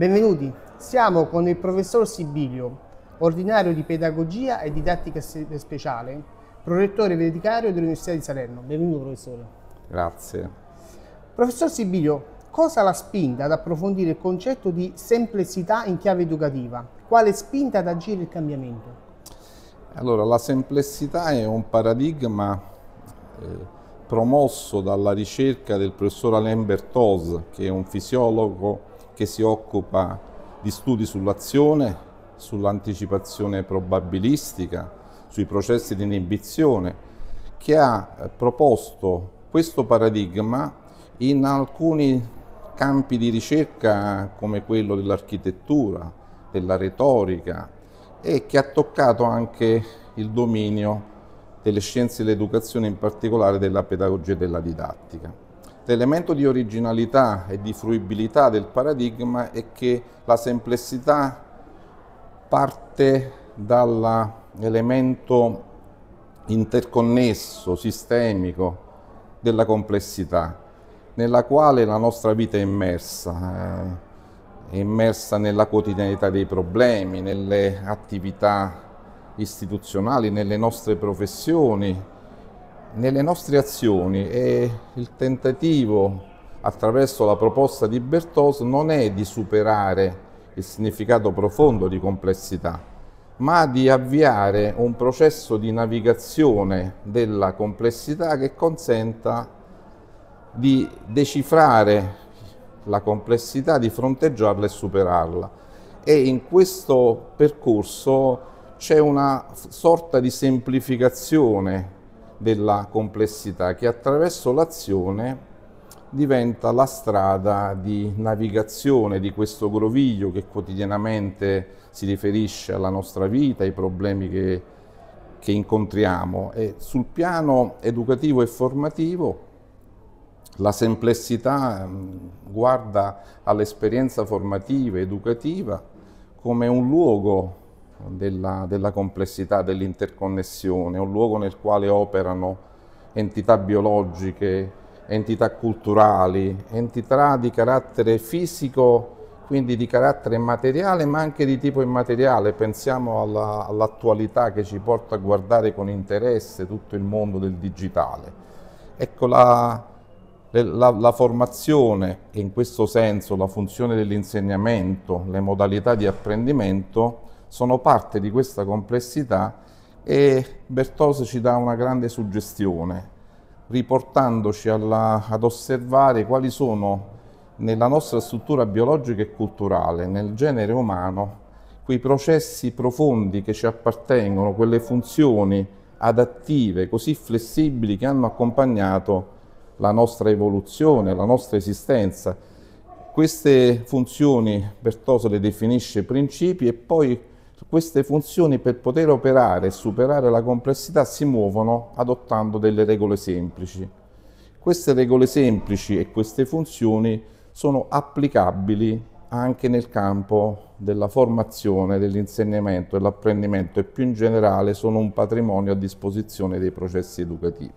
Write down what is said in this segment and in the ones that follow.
Benvenuti, siamo con il professor Sibilio, ordinario di pedagogia e didattica speciale, prorettore verticario dell'Università di Salerno. Benvenuto professore. Grazie. Professor Sibilio, cosa l'ha spinta ad approfondire il concetto di semplicità in chiave educativa? Quale spinta ad agire il cambiamento? Allora, la semplicità è un paradigma eh, promosso dalla ricerca del professor Alain Berthoz, che è un fisiologo che si occupa di studi sull'azione, sull'anticipazione probabilistica, sui processi di inibizione, che ha eh, proposto questo paradigma in alcuni campi di ricerca come quello dell'architettura, della retorica e che ha toccato anche il dominio delle scienze dell'educazione, in particolare della pedagogia e della didattica. L'elemento di originalità e di fruibilità del paradigma è che la semplicità parte dall'elemento interconnesso, sistemico della complessità, nella quale la nostra vita è immersa, eh, è immersa nella quotidianità dei problemi, nelle attività istituzionali, nelle nostre professioni, nelle nostre azioni e il tentativo attraverso la proposta di Bertos non è di superare il significato profondo di complessità, ma di avviare un processo di navigazione della complessità che consenta di decifrare la complessità, di fronteggiarla e superarla. E in questo percorso c'è una sorta di semplificazione della complessità che attraverso l'azione diventa la strada di navigazione di questo groviglio che quotidianamente si riferisce alla nostra vita, ai problemi che, che incontriamo. E sul piano educativo e formativo la semplessità mm, guarda all'esperienza formativa, educativa, come un luogo della, della complessità, dell'interconnessione, un luogo nel quale operano entità biologiche, entità culturali, entità di carattere fisico, quindi di carattere materiale, ma anche di tipo immateriale. Pensiamo alla, all'attualità che ci porta a guardare con interesse tutto il mondo del digitale. Ecco, la, la, la formazione e in questo senso la funzione dell'insegnamento, le modalità di apprendimento sono parte di questa complessità e Bertose ci dà una grande suggestione, riportandoci alla, ad osservare quali sono nella nostra struttura biologica e culturale, nel genere umano, quei processi profondi che ci appartengono, quelle funzioni adattive, così flessibili che hanno accompagnato la nostra evoluzione, la nostra esistenza. Queste funzioni Bertoso le definisce principi e poi queste funzioni per poter operare e superare la complessità si muovono adottando delle regole semplici. Queste regole semplici e queste funzioni sono applicabili anche nel campo della formazione, dell'insegnamento, dell'apprendimento e più in generale sono un patrimonio a disposizione dei processi educativi.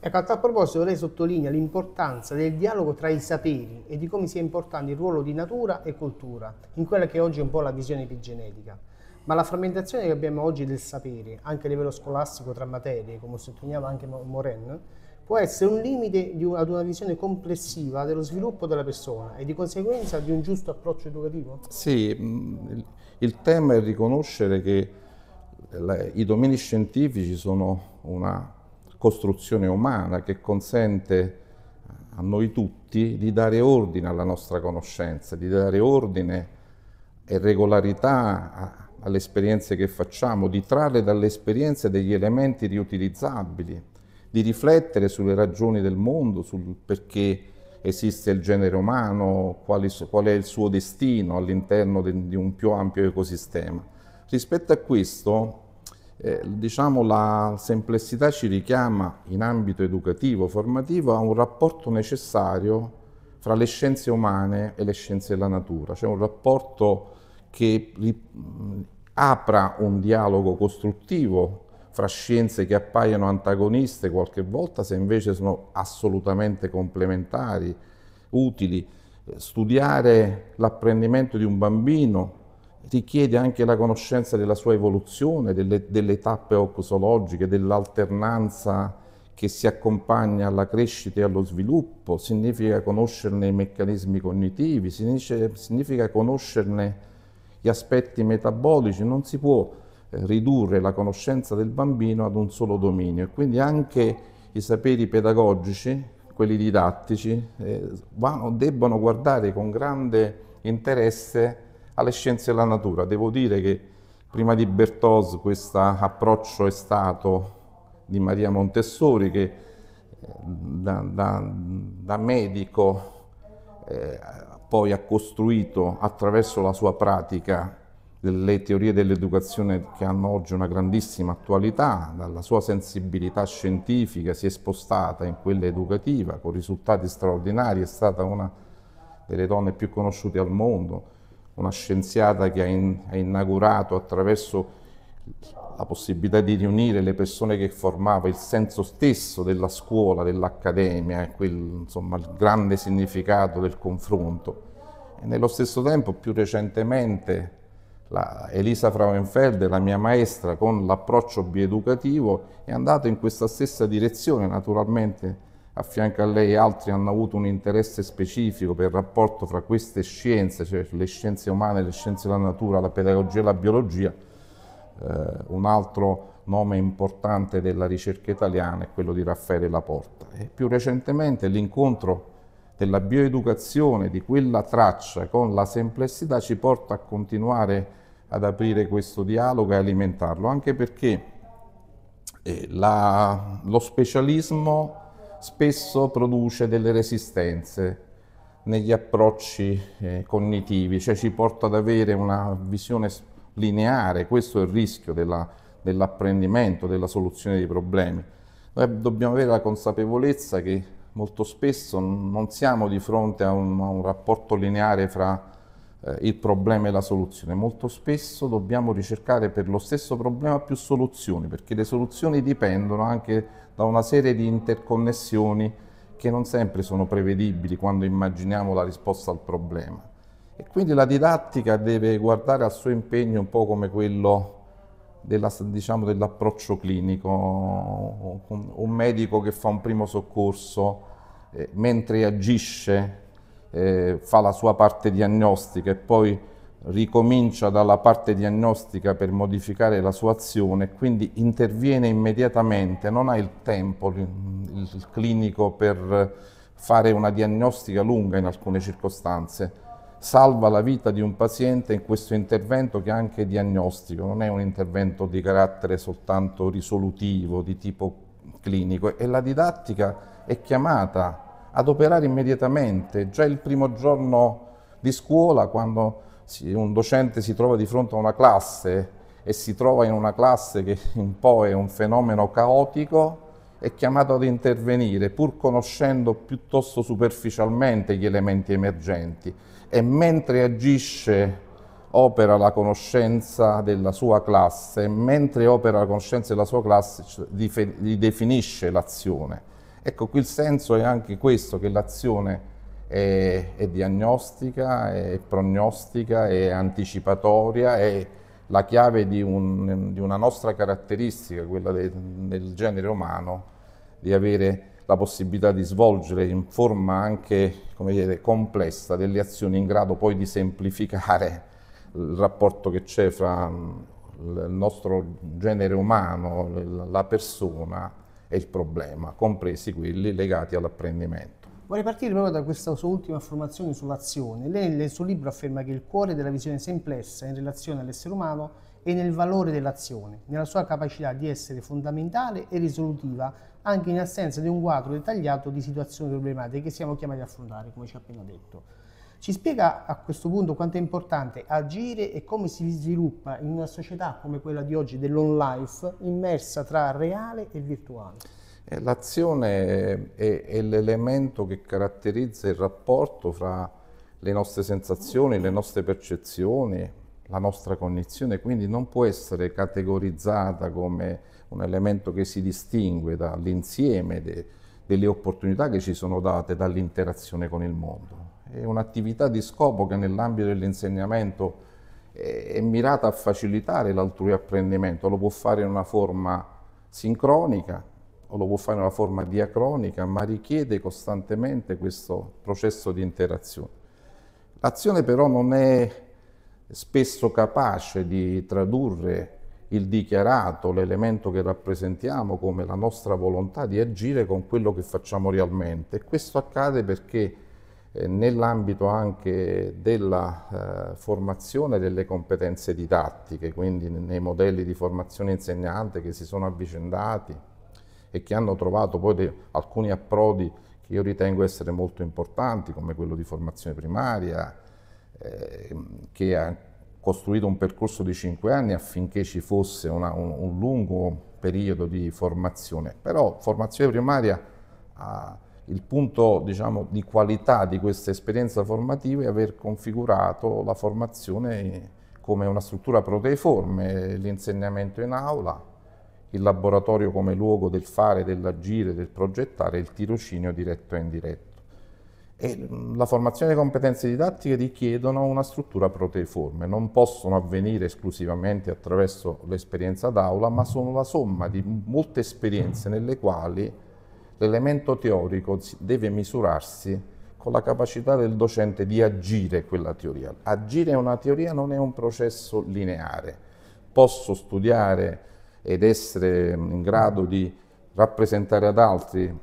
Ecco, a tal proposito lei sottolinea l'importanza del dialogo tra i saperi e di come sia importante il ruolo di natura e cultura in quella che oggi è un po' la visione epigenetica. Ma la frammentazione che abbiamo oggi del sapere, anche a livello scolastico tra materie, come sottolineava anche Moren, può essere un limite di una, ad una visione complessiva dello sviluppo della persona e di conseguenza di un giusto approccio educativo? Sì, mm, il tema è riconoscere che eh, i domini scientifici sono una costruzione umana che consente eh, a noi tutti di dare ordine alla nostra conoscenza, di dare ordine e regolarità a, alle esperienze che facciamo, di trarre dall'esperienza degli elementi riutilizzabili, di riflettere sulle ragioni del mondo, sul perché esiste il genere umano, qual è il suo destino all'interno di un più ampio ecosistema. Rispetto a questo, eh, diciamo, la semplicità ci richiama in ambito educativo, formativo, a un rapporto necessario fra le scienze umane e le scienze della natura, cioè un rapporto che apra un dialogo costruttivo fra scienze che appaiono antagoniste qualche volta, se invece sono assolutamente complementari, utili. Eh, studiare l'apprendimento di un bambino richiede anche la conoscenza della sua evoluzione, delle, delle tappe oxologiche, dell'alternanza che si accompagna alla crescita e allo sviluppo, significa conoscerne i meccanismi cognitivi, significa conoscerne gli aspetti metabolici, non si può eh, ridurre la conoscenza del bambino ad un solo dominio e quindi anche i saperi pedagogici, quelli didattici, eh, vanno, debbono guardare con grande interesse alle scienze della natura. Devo dire che prima di Bertos questo approccio è stato di Maria Montessori che eh, da, da, da medico eh, poi ha costruito attraverso la sua pratica delle teorie dell'educazione che hanno oggi una grandissima attualità, dalla sua sensibilità scientifica si è spostata in quella educativa con risultati straordinari, è stata una delle donne più conosciute al mondo, una scienziata che ha, in, ha inaugurato attraverso la possibilità di riunire le persone che formava, il senso stesso della scuola, dell'accademia, quel, insomma, il grande significato del confronto. E nello stesso tempo, più recentemente, la Elisa Frauenfeld, la mia maestra, con l'approccio bioeducativo, è andata in questa stessa direzione. Naturalmente, a fianco a lei altri hanno avuto un interesse specifico per il rapporto fra queste scienze, cioè le scienze umane, le scienze della natura, la pedagogia e la biologia, eh, un altro nome importante della ricerca italiana è quello di Raffaele Laporta. E più recentemente l'incontro della bioeducazione, di quella traccia con la semplessità ci porta a continuare ad aprire questo dialogo e alimentarlo, anche perché eh, la, lo specialismo spesso produce delle resistenze negli approcci eh, cognitivi, cioè ci porta ad avere una visione specifica lineare, questo è il rischio dell'apprendimento, della soluzione dei problemi. Noi dobbiamo avere la consapevolezza che molto spesso non siamo di fronte a un, a un rapporto lineare fra eh, il problema e la soluzione, molto spesso dobbiamo ricercare per lo stesso problema più soluzioni, perché le soluzioni dipendono anche da una serie di interconnessioni che non sempre sono prevedibili quando immaginiamo la risposta al problema. E quindi la didattica deve guardare al suo impegno un po' come quello della, diciamo, dell'approccio clinico, un medico che fa un primo soccorso eh, mentre agisce, eh, fa la sua parte diagnostica e poi ricomincia dalla parte diagnostica per modificare la sua azione, quindi interviene immediatamente, non ha il tempo il, il clinico per fare una diagnostica lunga in alcune circostanze salva la vita di un paziente in questo intervento che è anche diagnostico, non è un intervento di carattere soltanto risolutivo, di tipo clinico e la didattica è chiamata ad operare immediatamente, già il primo giorno di scuola quando un docente si trova di fronte a una classe e si trova in una classe che un po' è un fenomeno caotico, è chiamato ad intervenire pur conoscendo piuttosto superficialmente gli elementi emergenti e mentre agisce opera la conoscenza della sua classe, mentre opera la conoscenza della sua classe gli definisce l'azione. Ecco, qui il senso è anche questo, che l'azione è, è, diagnostica, è prognostica, è anticipatoria, è la chiave di, un, di una nostra caratteristica, quella del, del genere umano, di avere la possibilità di svolgere in forma anche dire, complessa delle azioni in grado poi di semplificare il rapporto che c'è fra mm, il nostro genere umano, la persona e il problema, compresi quelli legati all'apprendimento. Vorrei partire proprio da questa sua ultima affermazione sull'azione. Lei nel suo libro afferma che il cuore della visione semplessa in relazione all'essere umano e nel valore dell'azione, nella sua capacità di essere fondamentale e risolutiva anche in assenza di un quadro dettagliato di situazioni problematiche che siamo chiamati ad affrontare, come ci ha appena detto. Ci spiega a questo punto quanto è importante agire e come si sviluppa in una società come quella di oggi dell'on-life immersa tra reale e virtuale. Eh, l'azione è, è l'elemento che caratterizza il rapporto fra le nostre sensazioni, le nostre percezioni, la nostra cognizione, quindi non può essere categorizzata come un elemento che si distingue dall'insieme de, delle opportunità che ci sono date dall'interazione con il mondo. È un'attività di scopo che nell'ambito dell'insegnamento è, è mirata a facilitare l'altrui apprendimento, lo può fare in una forma sincronica o lo può fare in una forma diacronica, ma richiede costantemente questo processo di interazione. L'azione però non è spesso capace di tradurre il dichiarato, l'elemento che rappresentiamo come la nostra volontà di agire con quello che facciamo realmente. Questo accade perché eh, nell'ambito anche della eh, formazione delle competenze didattiche, quindi nei modelli di formazione insegnante che si sono avvicendati e che hanno trovato poi de- alcuni approdi che io ritengo essere molto importanti, come quello di formazione primaria, Ehm, che ha costruito un percorso di cinque anni affinché ci fosse una, un, un, lungo periodo di formazione. Però formazione primaria, il punto diciamo, di qualità di questa esperienza formativa è aver configurato la formazione come una struttura proteiforme, l'insegnamento in aula, il laboratorio come luogo del fare, dell'agire, del progettare, il tirocinio diretto e indiretto. E la formazione e competenze didattiche richiedono una struttura proteiforme, non possono avvenire esclusivamente attraverso l'esperienza d'aula, ma sono la somma di molte esperienze nelle quali l'elemento teorico deve misurarsi con la capacità del docente di agire quella teoria. Agire una teoria non è un processo lineare. Posso studiare ed essere in grado di rappresentare ad altri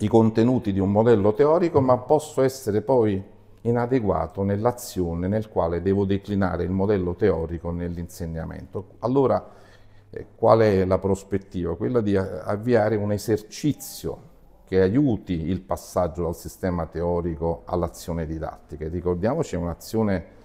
i contenuti di un modello teorico, ma posso essere poi inadeguato nell'azione nel quale devo declinare il modello teorico nell'insegnamento. Allora, eh, qual è la prospettiva? Quella di avviare un esercizio che aiuti il passaggio dal sistema teorico all'azione didattica. ricordiamoci, è un'azione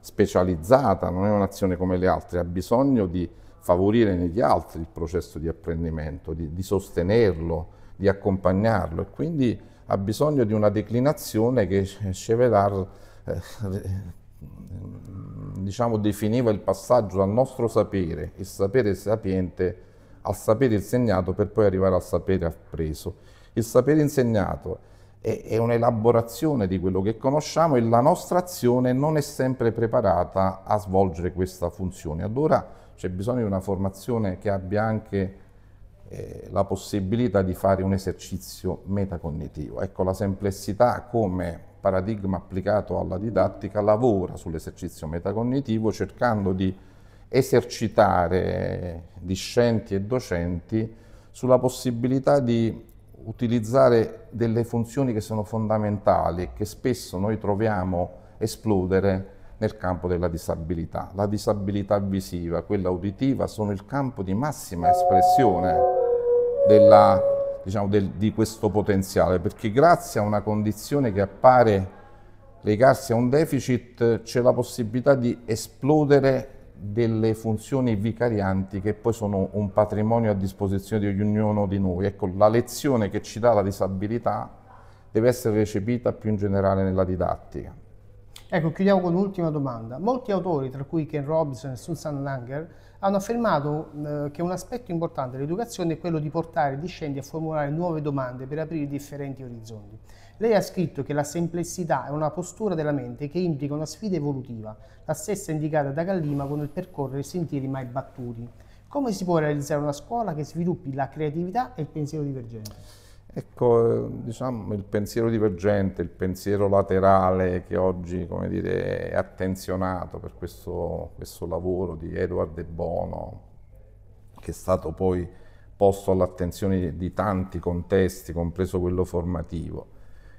specializzata, non è un'azione come le altre, ha bisogno di favorire negli altri il processo di apprendimento, di, di sostenerlo, di accompagnarlo e quindi ha bisogno di una declinazione che Chevelar eh, diciamo, definiva il passaggio dal nostro sapere, il sapere sapiente, al sapere insegnato per poi arrivare al sapere appreso. Il sapere insegnato è, è un'elaborazione di quello che conosciamo e la nostra azione non è sempre preparata a svolgere questa funzione. Allora c'è bisogno di una formazione che abbia anche eh, la possibilità di fare un esercizio metacognitivo. Ecco, la semplessità come paradigma applicato alla didattica lavora sull'esercizio metacognitivo cercando di esercitare discenti e docenti sulla possibilità di utilizzare delle funzioni che sono fondamentali e che spesso noi troviamo esplodere nel campo della disabilità. La disabilità visiva, quella uditiva, sono il campo di massima espressione della, diciamo, del, di questo potenziale, perché grazie a una condizione che appare legarsi a un deficit c'è la possibilità di esplodere delle funzioni vicarianti che poi sono un patrimonio a disposizione di ognuno di noi. Ecco, la lezione che ci dà la disabilità deve essere recepita più in generale nella didattica. Ecco, chiudiamo con un'ultima domanda. Molti autori, tra cui Ken Robinson e Susan Langer, hanno affermato eh, che un aspetto importante dell'educazione è quello di portare i discendi a formulare nuove domande per aprire differenti orizzonti. Lei ha scritto che la semplicità è una postura della mente che implica una sfida evolutiva, la stessa indicata da Gallima con il percorrere sentieri mai battuti. Come si può realizzare una scuola che sviluppi la creatività e il pensiero divergente? Ecco, diciamo, il pensiero divergente, il pensiero laterale che oggi dire, è attenzionato per questo, questo, lavoro di Edward De Bono, che è stato poi posto all'attenzione di tanti contesti, compreso quello formativo,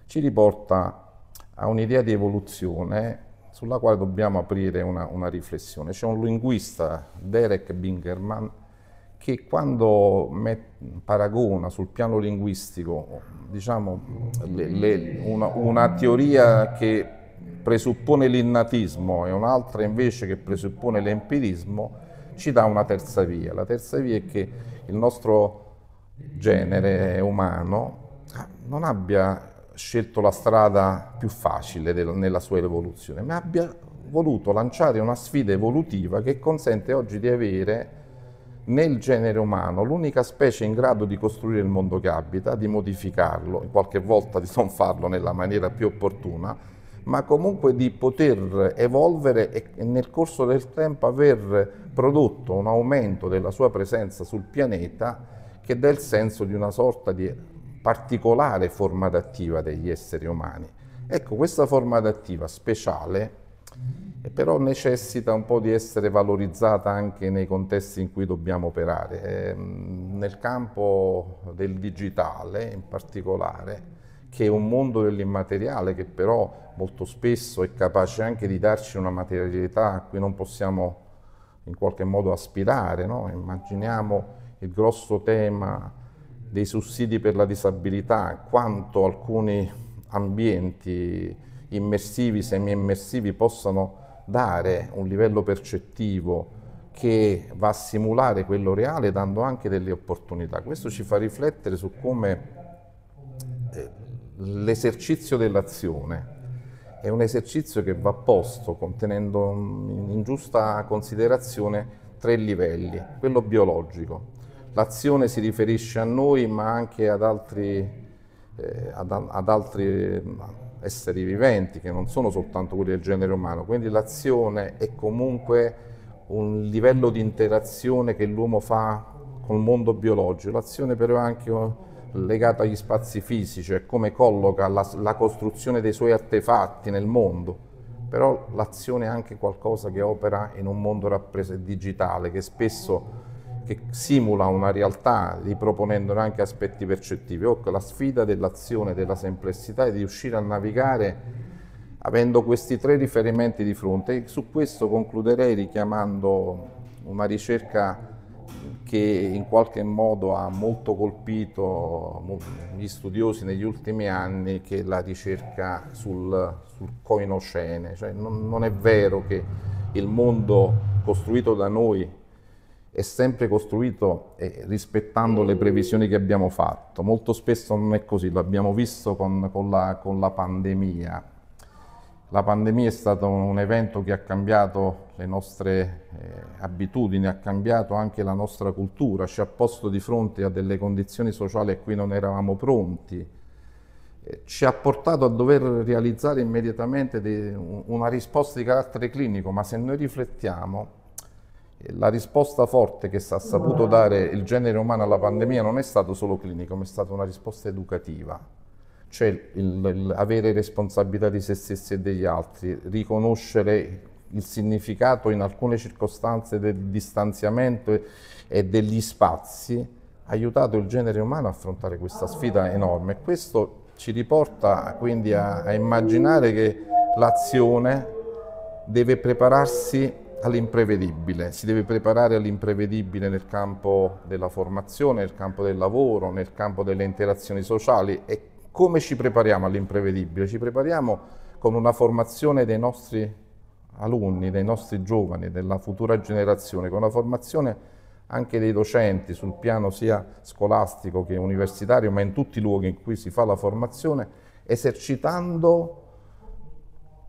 ci riporta a un'idea di evoluzione sulla quale dobbiamo aprire una, una riflessione. C'è un linguista, Derek Bingerman, che quando paragona sul piano linguistico diciamo, le, le, una, una teoria che presuppone l'innatismo e un'altra invece che presuppone l'empirismo, ci dà una terza via. La terza via è che il nostro genere umano ah, non abbia scelto la strada più facile nella sua evoluzione, ma abbia voluto lanciare una sfida evolutiva che consente oggi di avere nel genere umano l'unica specie in grado di costruire il mondo che abita, di modificarlo, qualche volta di non farlo nella maniera più opportuna, ma comunque di poter evolvere e nel corso del tempo aver prodotto un aumento della sua presenza sul pianeta che dà il senso di una sorta di particolare forma adattiva degli esseri umani. Ecco, questa forma adattiva speciale però necessita un po' di essere valorizzata anche nei contesti in cui dobbiamo operare. Eh, nel campo del digitale in particolare, che è un mondo dell'immateriale che però molto spesso è capace anche di darci una materialità a cui non possiamo in qualche modo aspirare. No? Immaginiamo il grosso tema dei sussidi per la disabilità, quanto alcuni ambienti immersivi, semi-immersivi possano dare un livello percettivo che va a simulare quello reale dando anche delle opportunità. Questo ci fa riflettere su come eh, l'esercizio dell'azione è un esercizio che va posto contenendo mm, in giusta considerazione tre livelli. Quello biologico, l'azione si riferisce a noi ma anche ad altri, eh, ad, ad altri mm, esseri viventi che non sono soltanto quelli del genere umano, quindi l'azione è comunque un livello di interazione che l'uomo fa col mondo biologico, l'azione però è anche legata agli spazi fisici, e come colloca la, la costruzione dei suoi artefatti nel mondo, però l'azione è anche qualcosa che opera in un mondo digitale che spesso che simula una realtà riproponendone anche aspetti percettivi. Ecco, la sfida dell'azione, della semplicità è di riuscire a navigare avendo questi tre riferimenti di fronte. E su questo concluderei richiamando una ricerca che in qualche modo ha molto colpito gli studiosi negli ultimi anni, che è la ricerca sul, sul coinocene. Cioè non, non è vero che il mondo costruito da noi è sempre costruito eh, rispettando le previsioni che abbiamo fatto. Molto spesso non è così, l'abbiamo visto con, con, la, con la pandemia. La pandemia è stato un evento che ha cambiato le nostre eh, abitudini, ha cambiato anche la nostra cultura, ci ha posto di fronte a delle condizioni sociali a cui non eravamo pronti, eh, ci ha portato a dover realizzare immediatamente una risposta di carattere clinico, ma se noi riflettiamo la risposta forte che ha saputo dare il genere umano alla pandemia non è stata solo clinica, ma è stata una risposta educativa. Cioè il, il avere responsabilità di se stessi e degli altri, riconoscere il significato in alcune circostanze del distanziamento e degli spazi, ha aiutato il genere umano a affrontare questa sfida enorme. questo ci riporta quindi a, a immaginare che l'azione deve prepararsi all'imprevedibile, si deve preparare all'imprevedibile nel campo della formazione, nel campo del lavoro, nel campo delle interazioni sociali e come ci prepariamo all'imprevedibile? Ci prepariamo con una formazione dei nostri alunni, dei nostri giovani, della futura generazione, con una formazione anche dei docenti sul piano sia scolastico che universitario, ma in tutti i luoghi in cui si fa la formazione, esercitando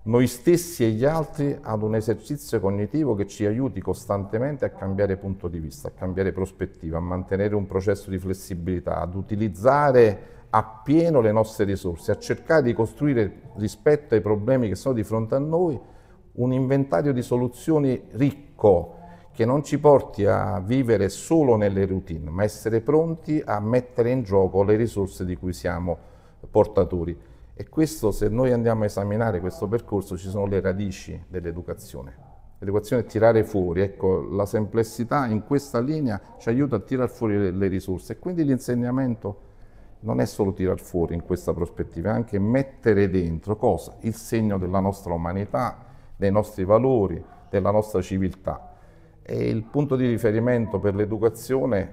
noi stessi e gli altri ad un esercizio cognitivo che ci aiuti costantemente a cambiare punto di vista, a cambiare prospettiva, a mantenere un processo di flessibilità, ad utilizzare appieno le nostre risorse, a cercare di costruire rispetto ai problemi che sono di fronte a noi un inventario di soluzioni ricco che non ci porti a vivere solo nelle routine, ma essere pronti a mettere in gioco le risorse di cui siamo portatori. E questo, se noi andiamo a esaminare questo percorso, ci sono le radici dell'educazione. L'educazione è tirare fuori, ecco, la complessità in questa linea ci aiuta a tirar fuori le, le risorse. E quindi l'insegnamento non è solo tirar fuori in questa prospettiva, è anche mettere dentro cosa? Il segno della nostra umanità, dei nostri valori, della nostra civiltà. E il punto di riferimento per l'educazione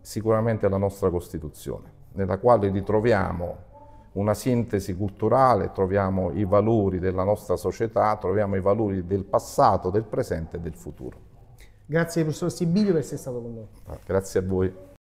sicuramente è la nostra Costituzione, nella quale ritroviamo una sintesi culturale, troviamo i valori della nostra società, troviamo i valori del passato, del presente e del futuro. Grazie professor Sibilio per essere stato con noi. Ah, grazie a voi.